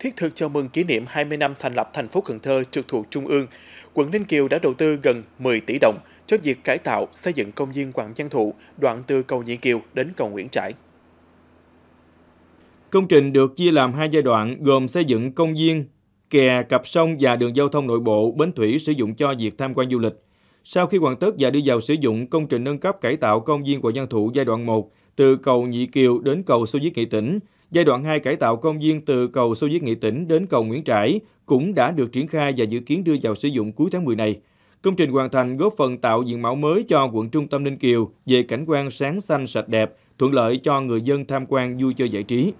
thiết thực chào mừng kỷ niệm 20 năm thành lập thành phố Cần Thơ trực thuộc Trung ương, quận Ninh Kiều đã đầu tư gần 10 tỷ đồng cho việc cải tạo xây dựng công viên Hoàng Văn Thụ, đoạn từ cầu Nhị Kiều đến cầu Nguyễn Trãi. Công trình được chia làm hai giai đoạn gồm xây dựng công viên, kè, cặp sông và đường giao thông nội bộ, bến thủy sử dụng cho việc tham quan du lịch. Sau khi hoàn tất và đưa vào sử dụng, công trình nâng cấp cải tạo công viên Hoàng Văn Thụ giai đoạn 1 từ cầu Nhị Kiều đến cầu Xô Viết Nghệ Tỉnh Giai đoạn 2 cải tạo công viên từ cầu Sô Viết Nghệ Tỉnh đến cầu Nguyễn Trãi cũng đã được triển khai và dự kiến đưa vào sử dụng cuối tháng 10 này. Công trình hoàn thành góp phần tạo diện mạo mới cho quận trung tâm Ninh Kiều về cảnh quan sáng xanh sạch đẹp, thuận lợi cho người dân tham quan vui chơi giải trí.